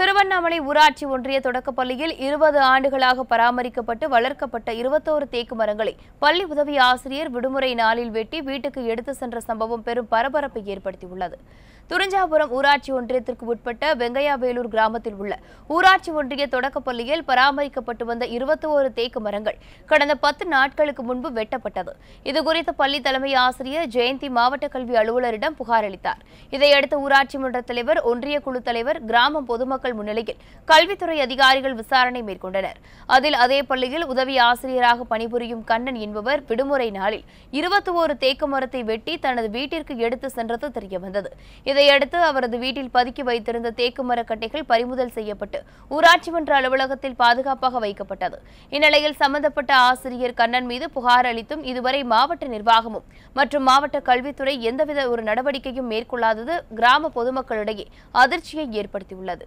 திருவண்ணாமலை ஊராட்சி ஒன்றிய தொடக்கப்பள்ளியில் இருபது ஆண்டுகளாக பராமரிக்கப்பட்டு வளர்க்கப்பட்ட இருபத்தோரு தேக்கு மரங்களை பள்ளி உதவி ஆசிரியர் விடுமுறை நாளில் வெட்டி வீட்டுக்கு எடுத்து சென்ற சம்பவம் பெரும் பரபரப்பை ஏற்படுத்தியுள்ளது துறிஞ்சாபுரம் ஊராட்சி ஒன்றியத்திற்கு உட்பட்ட வெங்கையாவேலூர் கிராமத்தில் உள்ள ஊராட்சி ஒன்றிய தொடக்கப்பள்ளியில் பராமரிக்கப்பட்டு வந்த இருபத்தோரு தேக்கு மரங்கள் கடந்த பத்து நாட்களுக்கு முன்பு வெட்டப்பட்டது இதுகுறித்து பள்ளி தலைமை ஆசிரியர் ஜெயந்தி மாவட்ட கல்வி அலுவலரிடம் புகாரளித்தார் இதையடுத்து ஊராட்சி மன்ற தலைவர் ஒன்றிய குழு தலைவர் கிராம பொதுமக்கள் பொதுமக்கள் முன்னிலையில் கல்வித்துறை அதிகாரிகள் விசாரணை மேற்கொண்டனர் அதில் அதே பள்ளியில் உதவி ஆசிரியராக பணிபுரியும் கண்ணன் என்பவர் விடுமுறை நாளில் இருபத்தி ஒரு தேக்க மரத்தை வெட்டி தனது வீட்டிற்கு எடுத்து சென்றது தெரியவந்தது இதையடுத்து அவரது வீட்டில் பதுக்கி வைத்திருந்த தேக்கு மர கட்டைகள் பறிமுதல் செய்யப்பட்டு ஊராட்சி மன்ற அலுவலகத்தில் பாதுகாப்பாக வைக்கப்பட்டது இந்நிலையில் சம்பந்தப்பட்ட ஆசிரியர் கண்ணன் மீது புகார் அளித்தும் இதுவரை மாவட்ட நிர்வாகமும் மற்றும் மாவட்ட கல்வித்துறை எந்தவித ஒரு நடவடிக்கையும் மேற்கொள்ளாதது கிராம பொதுமக்களிடையே அதிர்ச்சியை ஏற்படுத்தியுள்ளது